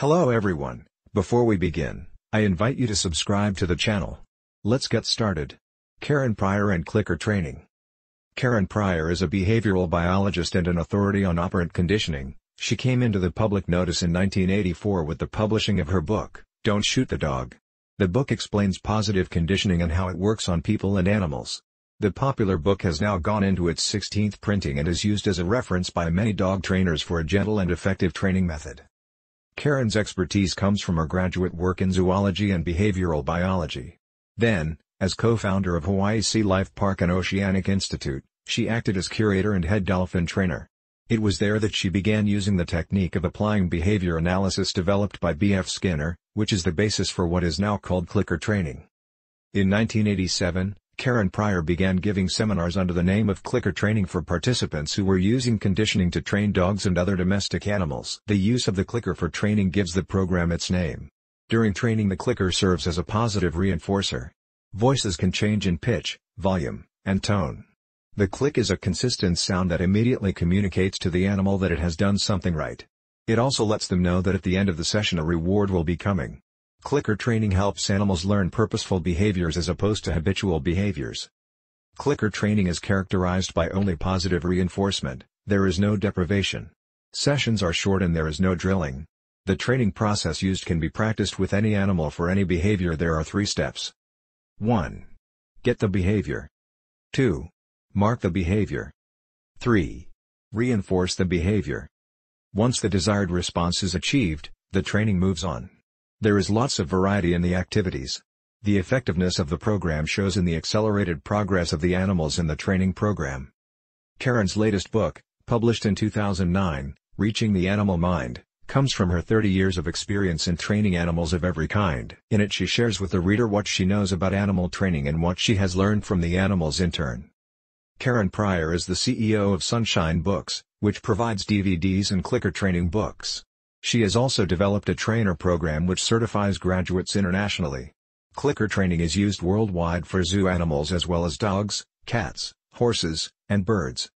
Hello everyone, before we begin, I invite you to subscribe to the channel. Let's get started. Karen Pryor and Clicker Training Karen Pryor is a behavioral biologist and an authority on operant conditioning. She came into the public notice in 1984 with the publishing of her book, Don't Shoot the Dog. The book explains positive conditioning and how it works on people and animals. The popular book has now gone into its 16th printing and is used as a reference by many dog trainers for a gentle and effective training method. Karen's expertise comes from her graduate work in zoology and behavioral biology. Then, as co-founder of Hawaii Sea Life Park and Oceanic Institute, she acted as curator and head dolphin trainer. It was there that she began using the technique of applying behavior analysis developed by B.F. Skinner, which is the basis for what is now called clicker training. In 1987, Karen Pryor began giving seminars under the name of Clicker Training for participants who were using conditioning to train dogs and other domestic animals. The use of the clicker for training gives the program its name. During training the clicker serves as a positive reinforcer. Voices can change in pitch, volume, and tone. The click is a consistent sound that immediately communicates to the animal that it has done something right. It also lets them know that at the end of the session a reward will be coming. Clicker training helps animals learn purposeful behaviors as opposed to habitual behaviors. Clicker training is characterized by only positive reinforcement, there is no deprivation. Sessions are short and there is no drilling. The training process used can be practiced with any animal for any behavior there are three steps. 1. Get the behavior. 2. Mark the behavior. 3. Reinforce the behavior. Once the desired response is achieved, the training moves on. There is lots of variety in the activities. The effectiveness of the program shows in the accelerated progress of the animals in the training program. Karen's latest book, published in 2009, Reaching the Animal Mind, comes from her 30 years of experience in training animals of every kind. In it she shares with the reader what she knows about animal training and what she has learned from the animals in turn. Karen Pryor is the CEO of Sunshine Books, which provides DVDs and clicker training books. She has also developed a trainer program which certifies graduates internationally. Clicker training is used worldwide for zoo animals as well as dogs, cats, horses, and birds.